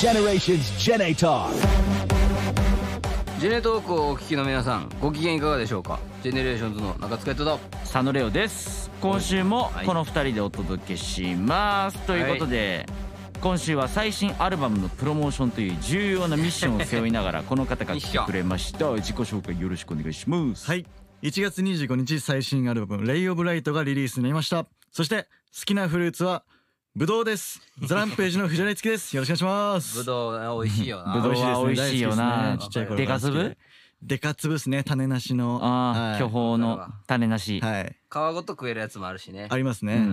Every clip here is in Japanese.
Generation's Gen A Talk ジェネトークをお聞きの皆さんご機嫌いかがでしょうかジェネレーションズの中塚哲太、佐野レオです今週もこの二人でお届けします、ということで、今週は最新アルバムのプロモーションという重要なミッションを背負いながら この方が来てくれました自己紹介よろしくお願いしますはい1月25日最新アルバム「レイ・オブ・ライト」がリリースになりましたそして好きなフルーツはぶどうです。ザランページの藤原月です。よろしくお願いします。ぶどう美味しいよな。ぶどう美味しいよな。ちっちゃい頃。でか粒？でか粒ですね。種なしの、ああ、巨峰の種なし。はい。皮ごと食えるやつもあるしね。ありますね。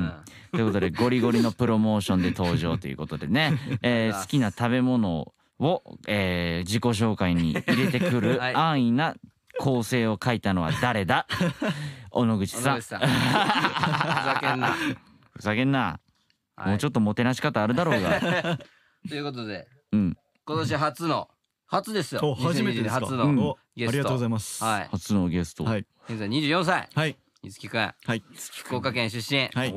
ということでゴリゴリのプロモーションで登場ということでね、え好きな食べ物を、え自己紹介に入れてくる安易な構成を書いたのは誰だ？小野口さん。ふざけんな。ふざけんな。もうちょっともてなし方あるだろうが。ということで、うん、今年初の初ですよ。初めてです初のゲスト、ありがとうございます。はい、初のゲスト。はい、現在二十四歳。はい。いつきくん。はい。福岡県出身。はい。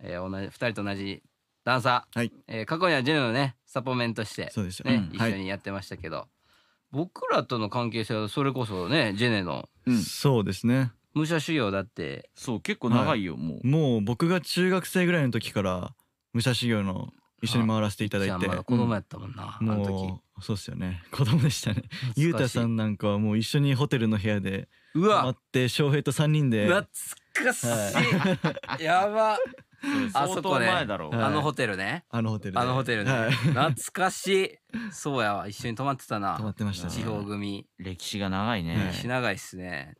えー、同じ二人と同じダンサー。はい。えー、過去にはジェネのねサポメントして、そうですよ。ね、一緒にやってましたけど、僕らとの関係性はそれこそねジェネの、うん、そうですね。武者修行だって。そう結構長いよ、もう。もう僕が中学生ぐらいの時から。武者修行の一緒に回らせていただいて。まだ子供やったもんな、うん、あのそうっすよね。子供でしたね。ゆうたさんなんかはもう一緒にホテルの部屋で待って翔平と3人で。懐かしい、はい、やばあそこねあのホテルねあのホテルあのホテルね、懐かしいそうやわ一緒に泊まってたな泊まってました、地方組歴史が長いね歴史長いっすね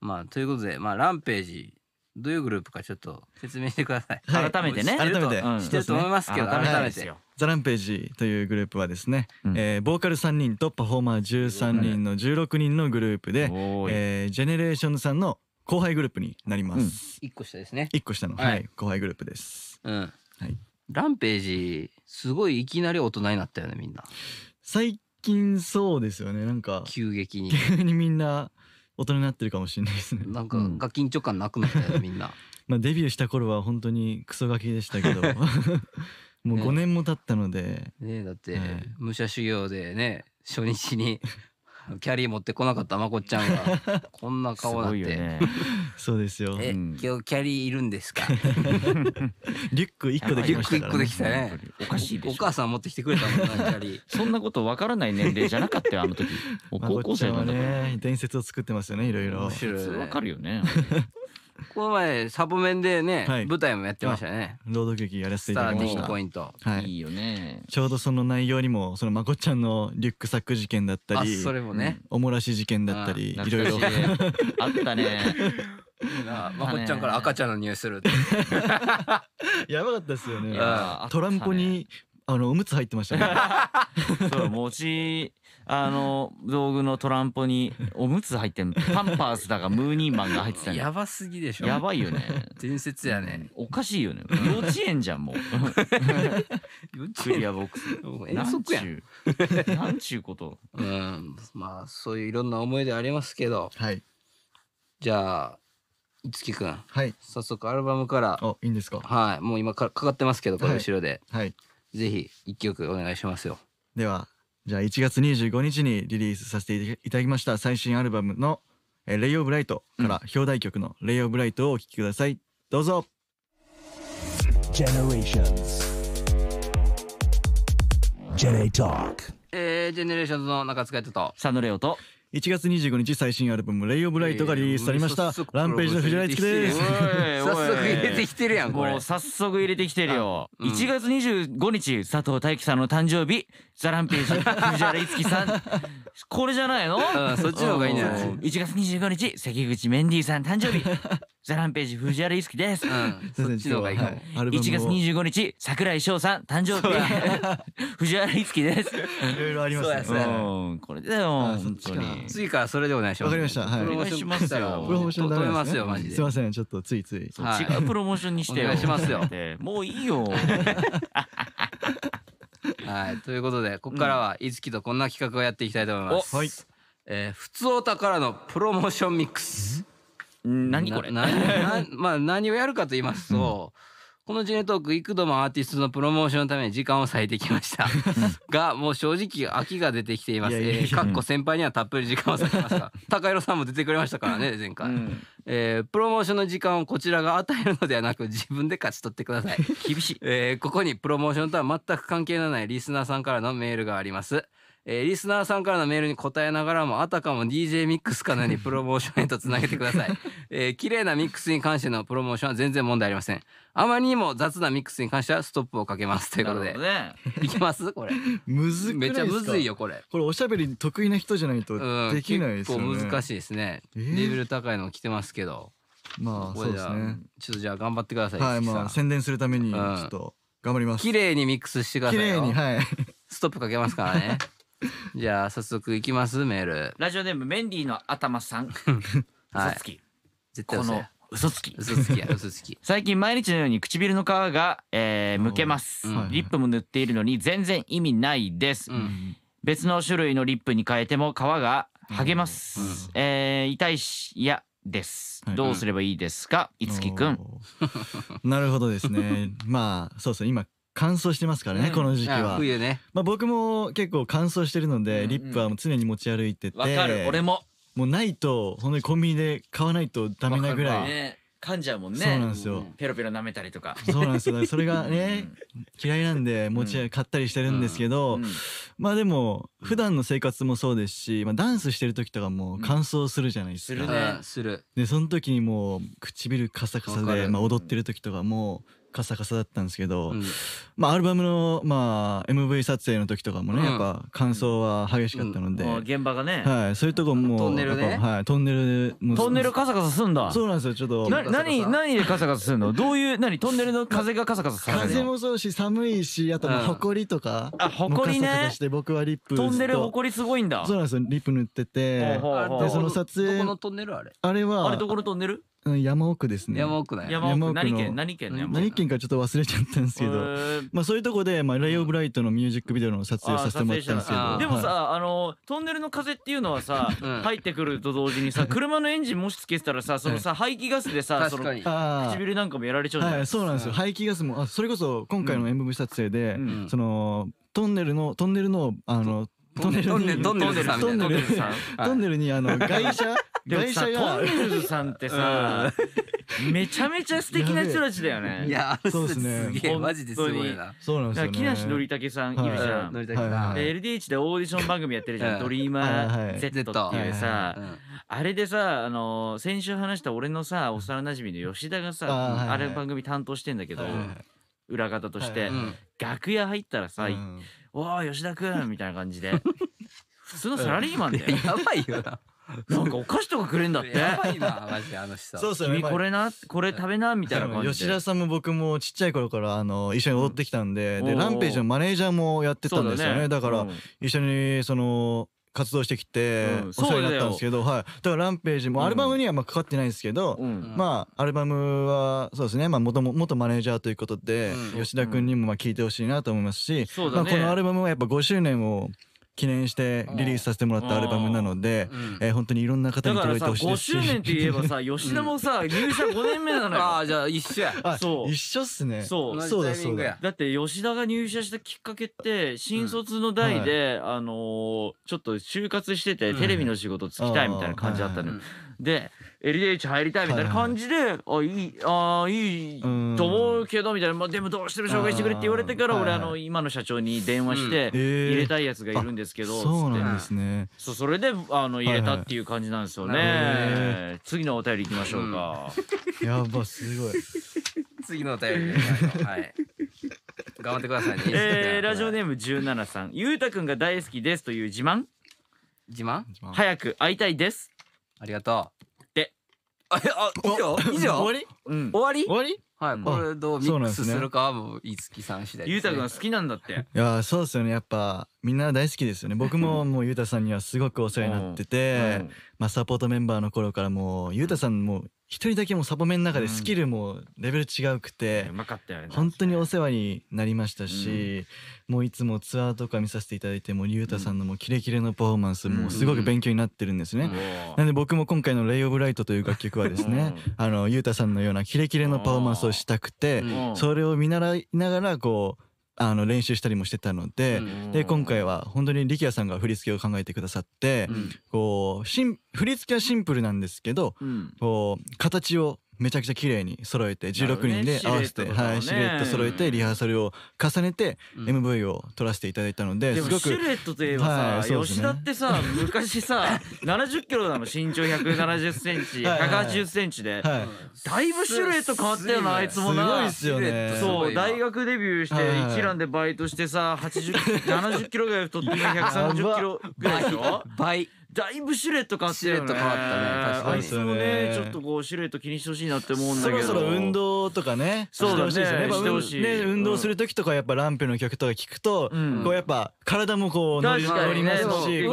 まあということでまあランページどういうグループかちょっと説明してください。改めてね。改めてう知ってると思いますけど、改めてですよ。ザランページというグループはですね、うえボーカル3人とパフォーマー13人の16人のグループで、おえジェネレーションさんの後輩グループになります、一個下ですね。一1個下の、はい後輩グループですうん。はいランページすごいいきなり大人になったよねみんな。最近そうですよねなんか急激に。急にみんな大人になってるかもしれないですね。なんかが緊張感なくなったよみんな。まあデビューした頃は本当にクソガキでしたけど もう5年も経ったのでね。ねだって、はい、武者修行でね初日にキャリー持ってこなかったまこちゃんが こんな顔だって、ね、そうですよえ、今日キャリーいるんですか リュック一個できましたからねねおかしいお母さん持ってきてくれたもんなキャリーそんなことわからない年齢じゃなかったよあの時高校生なんだから、ね、伝説を作ってますよねいろいろわかるよねこの前サポメンでね、はい舞台もやってましたね。朗読劇やらせていただきーまテしィングたポイント。はいいいよねちょうどその内容にもそのまこちゃんのリュックサック事件だったあ、りそれもね。おもらし事件だったりいろいろ懐あったね いいまこっちゃんから赤ちゃんの匂いする やばかったですよねトランポにあのおむつ入ってましたね そう餅あの道具のトランポにおむつ入ってんパンパースだがムーニーマンが入ってたんややばすぎでしょやばいよね伝説やねおかしいよね幼稚園じゃんもう クリアボックス遠足やんちゅうことうんまあそういういろんな思い出ありますけどはいじゃあ樹くん、はい、早速アルバムからあいいんですかはいもう今かかかってますけどこれ後ろで、はい、はい、ぜひ一曲お願いしますよではじゃあ1月25日にリリースさせていただきました最新アルバムの「レイ・オブ・ライト」から表題曲の「レイ・オブ・ライト」をお聴きくださいどうぞ g e n e r a t i o n s ジェネレーションズの中塚と佐野レオと1月25日最新アルバム「レイ・オブ・ライト」がリリースされました「ランページの藤原一樹です」早速入れてきてるやんこれ早速入れてきてるよ、うん、1月25日佐藤大樹さんの誕生日ザ・ランページ藤原一樹さん これじゃないの、うん、そっちの方がいいんじゃない1月25日関口メンディーさん誕生日じゃらんページ藤原ゆです。うん、そっちの方がいい月日桜井翔さん誕生日 藤原ゆです。いろいろありますね。そうこれだよか次からそれでお願いします。わかりましたはいしますよプロモーション止めますよマジで。すませんちょっとついついはい違うプロモーションにしてお願いしますよもういいよ。はい、ということで、ここからは、樹、とこんな企画をやっていきたいと思います。おはいえー、ふつおたからのプロモーションミックス。何これ何まあ何をやるかと言いますと、このジネトーク幾度もアーティストのプロモーションのために時間を割いてきました がもう正直秋が出てきていますかっこ先輩にはたっぷり時間を割きました 高弘さんも出てくれましたからね前回、うん、えー、プロモーションの時間をこちらが与えるのではなく自分で勝ち取ってください 厳しい、えー、ここにプロモーションとは全く関係のないリスナーさんからのメールがありますえー、リスナーさんからのメールに答えながらもあたかも DJ ミックスかのようにプロモーションへとつなげてください、えー、綺麗なミックスに関してのプロモーションは全然問題ありませんあまりにも雑なミックスに関してはストップをかけますということで、ね、いきますこれむずめちゃむずいよこれこれおしゃべり得意な人じゃないとできないですよね、うん、結構難しいですね、えー、レベル高いの来てますけどまあそうですねちょっとじゃあ頑張ってくださいはいまあ宣伝するためにちょっと頑張ります、うん、綺麗にミックスしてください綺麗にはいストップかけますからね じゃあ早速いきますメールラジオネームメンディーの頭さん。はい嘘つき。絶対こ嘘の嘘つき。嘘つきや嘘つき 最近毎日のように唇の皮が、えーむけます、うんリップも塗っているのに全然意味ないです、うん別の種類のリップに変えても皮が剥げます、えー痛いし嫌です、はいどうすればいいですかいつきくんなるほどですね。まあそうそう今乾燥してますからね、うんこの時期は。冬ねまあ、僕も結構乾燥してるので、リップはもう常に持ち歩いててわかる俺ももうないと本当にコンビニで買わないとダメなぐらい、噛んじゃうもんねそうなんですよ、うんペロペロ舐めたりとかそうなんですよそれがね嫌いなんで持ち買ったりしてるんですけど、うんまあでも普段の生活もそうですし、まあ、ダンスしてる時とかも乾燥するじゃないですか、するねするでその時にもう唇カサカサで、まあ、踊ってる時とかもうカサカサだったんですけど、うん、まあアルバムのまあ MV 撮影の時とかもね、うん、やっぱ感想は激しかったので、うん、現場がねはいそういうとこもトンネルねはいトンネルトンネルカサカサすんだそうなんですよちょっとな何何でカサカサすんのどういう何トンネルの風がカサカサするの風もそうし寒いしあとほこりとかあほこりねカサカサして僕はリップトンネルほこりすごいんだそうなんですよリップ塗っててでその撮影どこのトンネルあれあれはあれどこのトンネルうん、山奥ですね。山奥だよ。山奥の何県何県何県かちょっと忘れちゃったんですけど、まあそういうとこで、まあ、レイオブライトのミュージックビデオの撮影させてもらったんですけど。でもさ、あの、トンネルの風っていうのはさ、入ってくると同時にさ、車のエンジンもしつけてたらさ、そのさ、排気ガスでさ、その唇なんかもやられちゃうじゃないですか。そうなんですよ。排気ガスも、あそれこそ今回の MV 撮影で、その、トンネルの、トンネルの、あの、トンネルに、トンネルさん。トンネルに、あの、外車でもさトンネルズさんってさ、めちゃめちゃ素敵な人たちだよねいやそうですねマジですごいなそうなんですよ、木梨憲武さんいるじゃん、LDH でオーディション番組やってるじゃん「ドリーマー Z」っていうさ、あれでさあの先週話した俺のさ幼なじみの吉田がさあれ番組担当してんだけど、裏方として、楽屋入ったらさ「おお吉田君」みたいな感じで 普通のサラリーマンだよやばいよな なんかお菓子とかくれんだって。やばいな、マジであの人。そうそう、君これな、これ食べな、みたいな感じで。吉田さんも僕もちっちゃい頃からあの一緒に踊ってきたんで、で、ランページのマネージャーもやってたんですよね。だから、一緒にその、活動してきて、お世話になったんですけど、はい。だからランページもアルバムにはまあかかってないんですけど、まあアルバムはそうですね、まあ元も元マネージャーということで、吉田君にもまあ聞いてほしいなと思いますし、まあこのアルバムはやっぱ5周年を記念してリリースさせてもらったアルバムなので、えー、本当にいろんな方に届いてほしいですしだからさ5周年って言えばさ 吉田もさ入社5年目なのよああじゃあ一緒やそう一緒っすねそうそうだそうだだって吉田が入社したきっかけって新卒の代で、うんはい、あのー、ちょっと就活しててテレビの仕事つきたいみたいな感じだったのよ、うんで LDH 入りたいみたいな感じで、はいはい、あいいあいいと思うけどみたいな、まあ、でもどうしても紹介してくれって言われてから俺あの今の社長に電話して入れたいやつがいるんですけど、そうなんですねそそれであの入れたっていう感じなんですよね、はいはい、次のお便りいきましょうか、うん、やばすごい 次のお便り、ね、はい頑張ってくださいね。えー、ラジオネーム17さん、ゆうたくんが大好きですという自慢自慢早く会いたいです。ありがとう。で、あ、あ、以上 以上終わりうん。終わり終わりはい、これどうミックスするかはもう、いつきさん次第ゆうたくん好きなんだって。いやそうですよねやっぱみんな大好きですよね僕も もう裕太さんにはすごくお世話になってて、うんうん、まあ、サポートメンバーの頃からもう裕太さんも一人だけもサポメンの中でスキルもレベル違うくて、本当にお世話になりましたし、もういつもツアーとか見させていただいてもう裕太さんのもうキレキレのパフォーマンスもすごく勉強になってるんですね、なんで僕も今回の「レイ・オブ・ライト」という楽曲はですね裕太さんのようなキレキレのパフォーマンスをしたくて、それを見習いながらこうあの練習したりもしてたので,、で今回は本当に力也さんが振り付けを考えてくださって、こうしん振り付けはシンプルなんですけど、こう形をめちゃくちゃ綺麗に揃えて16人で合わせて、はい、シルエット揃えてリハーサルを重ねて MV を撮らせていただいたので、すごくシルエットといえばさ、吉田ってさ昔さ70 キロなの身長170センチ180センチで、だいぶシルエット変わったよなあいつもなそう大学デビューして一蘭でバイトしてさ80 70キロぐらい太って130 キロぐらいでしょ倍だいぶシルエット変わってシルエット変わったね確かにねちょっとこうシルエット気にしてほしいなって思うんだけどそろそろ運動とかねそうだねしてほしいね運動する時とかやっぱランペの曲とか聞くとこうやっぱ体もこう乗りますし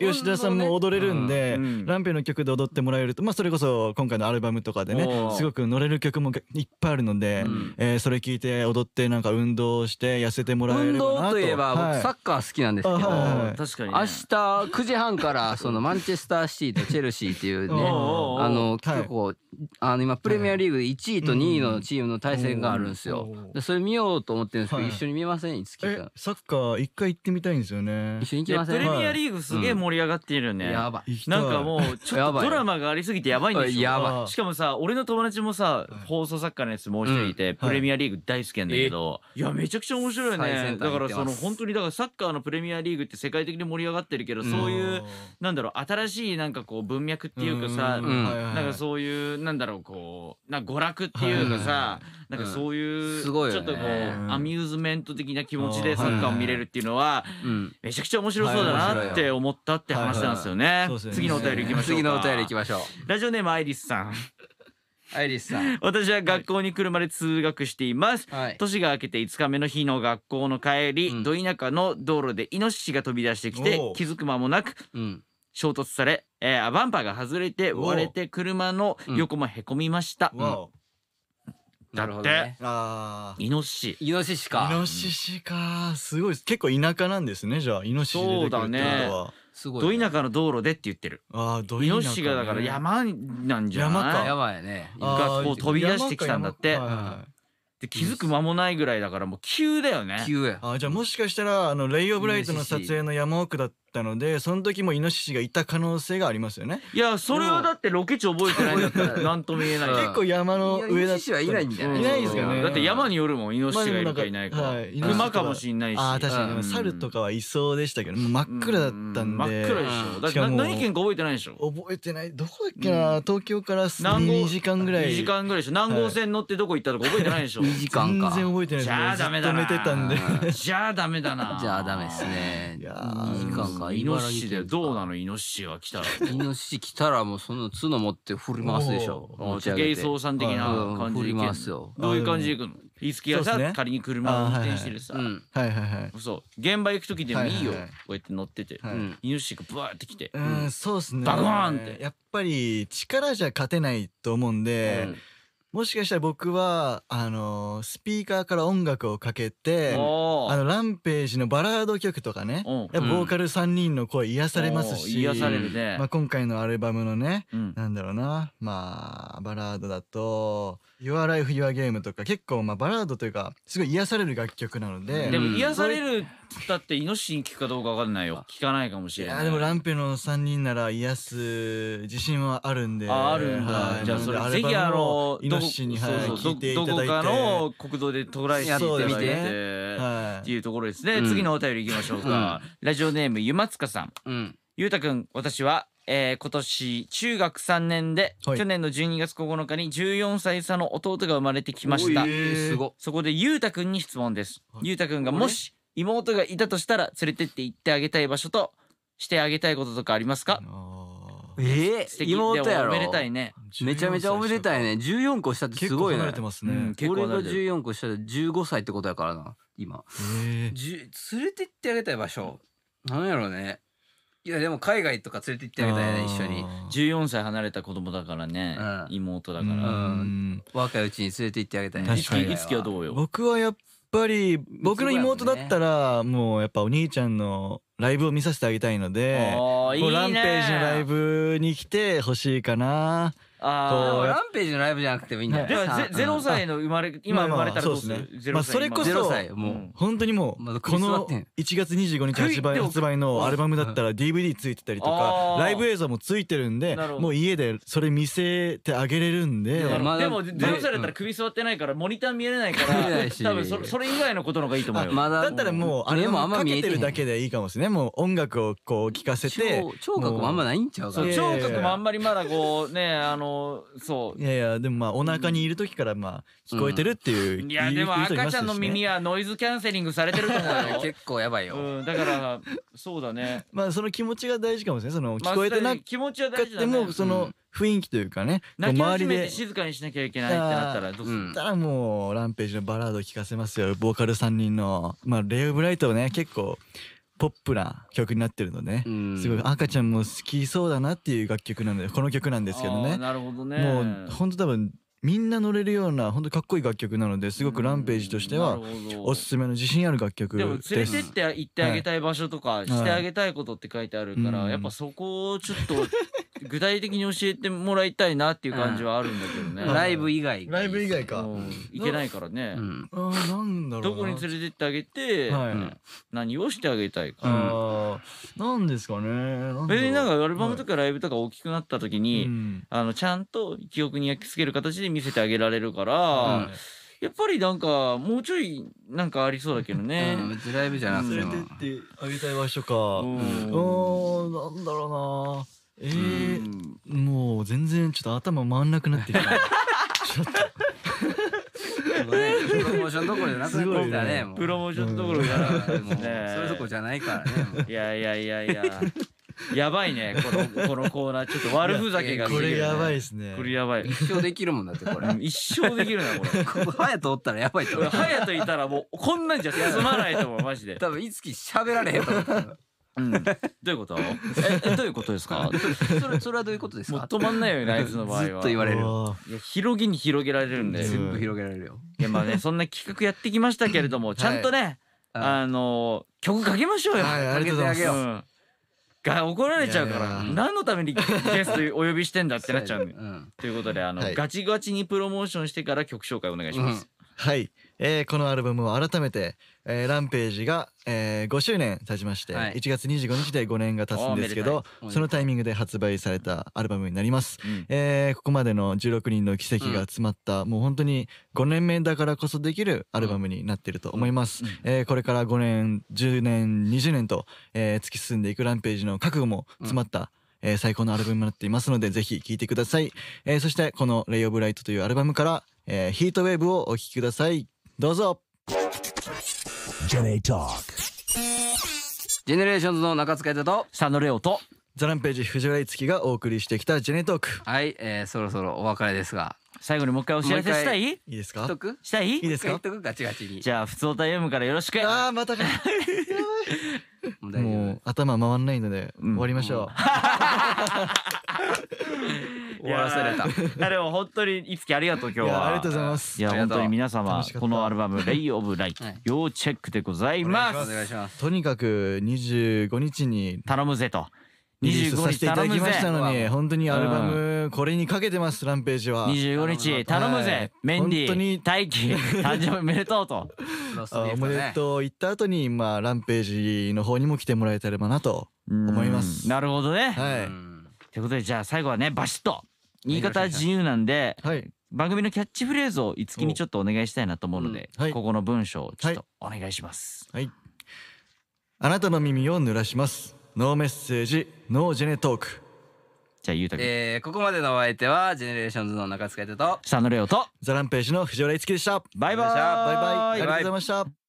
吉田さんも踊れるんでランペの曲で踊ってもらえるとまあそれこそ今回のアルバムとかでねすごく乗れる曲もいっぱいあるのでえそれ聞いて踊ってなんか運動して痩せてもらえる。ばなと運動といえば僕サッカー好きなんですけど確かに明日9時半かららそのマンチェスターシティとチェルシーっていうねあの結構、はい、あの今プレミアリーグで1位と2位のチームの対戦があるんですよ。でそれ見ようと思ってるんですけど、一緒に見ませんいつき君。サッカー一回行ってみたいんですよね。一緒に行きません。プレミアリーグすげえ盛り上がっているよね。やばい。なんかもうちょっとドラマがありすぎてやばいんでしょ。やばしかもさ俺の友達もさ放送作家のやつもう一人いて、プレミアリーグ大好きなんだけど、いやめちゃくちゃ面白いよね。だからその本当にだからサッカーのプレミアリーグって世界的に盛り上がってるけど、そういうなんだろう新しいなんかこう文脈っていうかさ、うん、なんかそういうなんだろうこうな娯楽っていうかさ、うん、なんかそういう、すごいちょっとこう、アミューズメント的な気持ちでサッカーを見れるっていうのは、めちゃくちゃ面白そうだなって思ったって話なんですよね。次のお便りいきましょう。次のお便りいきましょう。ラジオネームアイリスさん。アイリスさん私は学校に車で通学しています、はい年が明けて5日目の日の学校の帰り、うんど田舎の道路でイノシシが飛び出してきて気づく間もなくうん衝突され、えー、バンパーが外れて割れて車の横もへこみました、うん、なるほどねあイノシシイノシシかイかノシシかすごいです結構田舎なんですねじゃあイノシシ出てくるってことはすごい、ね。ど田舎の道路でって言ってる。ああ、ど田舎、ね。がだから山なんじゃない山か。やばいね。がこう飛び出してきたんだって。はいで気づく間もないぐらいだからもう急だよね。急や。あじゃあもしかしたらあのレイオブライトの撮影の山奥だっったのでその時もイノシシがいた可能性がありますよねいやそれはだってロケ地覚えてないんだったらとも言えない結構山の上だったはいないんだよねいないですかねだって山によるもんイノシシがいるかいないか、まあはい、熊かもしんないしあ確かに、うん、猿とかはいそうでしたけど真っ暗だったんで、うん、真っ暗でしょだって何県か覚えてないでしょ覚えてないどこだっけな、うん、東京から2時間ぐらい2時間ぐらいでしょ南号線乗ってどこ行ったとか覚えてないでしょ2時間か全然覚えてないじゃあダメだなじゃあダメだなじゃあダメですね2時間かイノシシでどうなのイノシシが来たら イノシシ来たらもうその角持って振り回すでしょ持ち上さん的な感じですよどういう感じでいくのさ、ね、仮に車を運転してるさ、はいはいはいそう現場行く時でもいいよ、こうやって乗ってて、イノシシがブワーって来てうんそうっすねバーンってやっぱり力じゃ勝てないと思うんで、うんもしかしたら僕は、あのー、スピーカーから音楽をかけて、あの、ランページのバラード曲とかね、ボーカル3人の声癒されますし、癒されるね。まあ、今回のアルバムのね、うん、なんだろうな、まあ、バラードだと、Your Life, Your Game とか結構、まあ、バラードというか、すごい癒される楽曲なので。でも癒されるだってイノシシに効くかどうかわかんないよ効かないかもしれないいでもランペの三人なら癒す自信はあるんでああるんだ、はい、じゃあそれぜひあのイノシシにはいそうそう聞どこかの国道でトライしてみてて、はい、っていうところですね、うん、次のお便りいきましょうか、うん、ラジオネームゆまつかさん、うん、ゆうたくん私はえー、今年中学3年で、はい、去年の12月9日に14歳差の弟が生まれてきました、えそこでゆうたくんに質問です、はい、ゆうたくんがもし妹がいたとしたら連れてって行ってあげたい場所としてあげたいこととかありますかええー、妹やろめでたいねめちゃめちゃおめでたいね14個下ってすごいねれてますね、うん、俺が14個下で15歳ってことやからな今、えー、連れてってあげたい場所なんやろうねいやでも海外とか連れて行ってあげたいね一緒に14歳離れた子供だからね、うん、妹だから、うん、若いうちに連れて行ってあげたいねいつきはどうよ僕はやっぱり僕の妹だったらもうやっぱお兄ちゃんのライブを見させてあげたいのでランページのライブに来てほしいかな。ああランページのライブじゃなくてもいいんだよゼロ歳の生まれ今生まれたらどうする？ゼロ歳。それこそ本当にもうこの1月25日発売発売のアルバムだったら DVD ついてたりとかライブ映像もついてるんでもう家でそれ見せてあげれるんで。でもゼロ歳だったら首座ってないからモニター見えれないから多分それ以外のことの方がいいと思うよ。だったらもうあれもかけてるだけでいいかもしれない。もう音楽をこう聞かせて。聴覚もあんまないんちゃうか聴覚もあんまりまだこうねあの。そういやいやでもまあお腹にいる時からまあ聞こえてるっていう、うん、いやでも赤ちゃんの耳はノイズキャンセリングされてると思うよ結構やばいよ、うん、だからそうだねまあその気持ちが大事かもしれないその聞こえてなくても、まあね、その雰囲気というかね、うん、周りで静かにしなきゃいけないってなったらどうする、うたらもうランページのバラード聞かせますよボーカル3人のまあレイブライトね結構ポップな曲になってるのね、うん、すごい赤ちゃんも好きそうだなっていう楽曲なのでこの曲なんですけどねなるほどねもう本当多分みんな乗れるようなほんとかっこいい楽曲なのですごくランページとしてはおすすめの自信ある楽曲でも連れてって行ってあげたい場所とかしてあげたいことって書いてあるから、やっぱそこをちょっと具体的に教えてもらいたいなっていう感じはあるんだけどね、うん、ライブ以外ライブ以外かいけないからね、うん、あなんだろうどこに連れてってあげて、はい、何をしてあげたいか、うん、なんですかね別になんかアルバムとかライブとか大きくなった時に、はい、あのちゃんと記憶に焼き付ける形で見せてあげられるから、はいやっぱりなんかもうちょいなんかありそうだけどね。別にライブじゃなくて。連れてってあげたい場所か。うん、なんだろうな。えー、うもう全然ちょっと頭回んなくなってきた ちょっとね、プロモーションどころじゃなくなってきたねプロモーションどころじゃなくて、ね、それどころじゃないからねいやいやいやいややばいねこのこのコーナーちょっと悪ふざけが、ね、これやばいですねこれやばい一生できるもんだってこれ一生できるなこれ ここおったらやばいと思うハヤいたらもうこんなんじゃ済まないと思うマジで多分いつき喋られへんと思ううん、どういうことえどういうことですか それそれはどういうことですか止まんないよね あいつの場合はずっと言われるいや広げに広げられるんで全部広げられるよいやまあねそんな企画やってきましたけれどもちゃんとね、はい、あの曲かけましょうよ、はい、ありがとうございうんが怒られちゃうから何のためにゲストお呼びしてんだってなっちゃうということであのガチガチにプロモーションしてから曲紹介お願いします。はい、えー、このアルバムを改めて、えー、ランページが、えー、5周年経ちまして、はい、1月25日で5年が経つんですけどそのタイミングで発売されたアルバムになります、うん、えー、ここまでの16人の奇跡が詰まった、うん、もう本当に5年目だからこそできるアルバムになっていると思います、うん、えー、これから5年10年20年と、えー、突き進んでいくランページの覚悟も詰まった、え最高のアルバムになっていますのでぜひ聴いてください、えそしてこの「レイ・オブ・ライト」というアルバムから「えー、ヒートウェーブをお聞きください。どうぞジェネレーションズの中塚優と下野レオとザランページ藤原樹がお送りしてきたジェネトーク。はい、えー、そろそろお別れですが。最後にもう一回お知らせしたいいいですかしたいいいですかガチガチに。じゃあ、普通タイムからよろしく。ああ、またか。もう頭回んないので、終わりましょう。うんうん 終わらせれた。いや でも本当にいつきありがとう今日は。ありがとうございます。いや本当に皆様このアルバムレイオブライ要チェックでございます。お願いします。とにかく二十五日に頼むぜと。二十五日頼むましたのに本当にアルバムこれにかけてますランページは二十五日頼むぜメンディ本当に、大輝誕生日おめでとうとおめでとう行った後にまあランページの方にも来てもらえたればなと思いますなるほどねはいということでじゃあ最後はねバシッと言い方自由なんで、はい、番組のキャッチフレーズをいつきにちょっとお願いしたいなと思うので、うんはい、ここの文章をちょっとお願いします。はい、あなたの耳を濡らします。ノーメッセージ、ノージェネトーク。じゃあゆうたくえー、ここまでのお相手はジェネレーションズの中塚哲と下野玲央とザランページの藤原樹でしたバイバイバイバイありがとうございました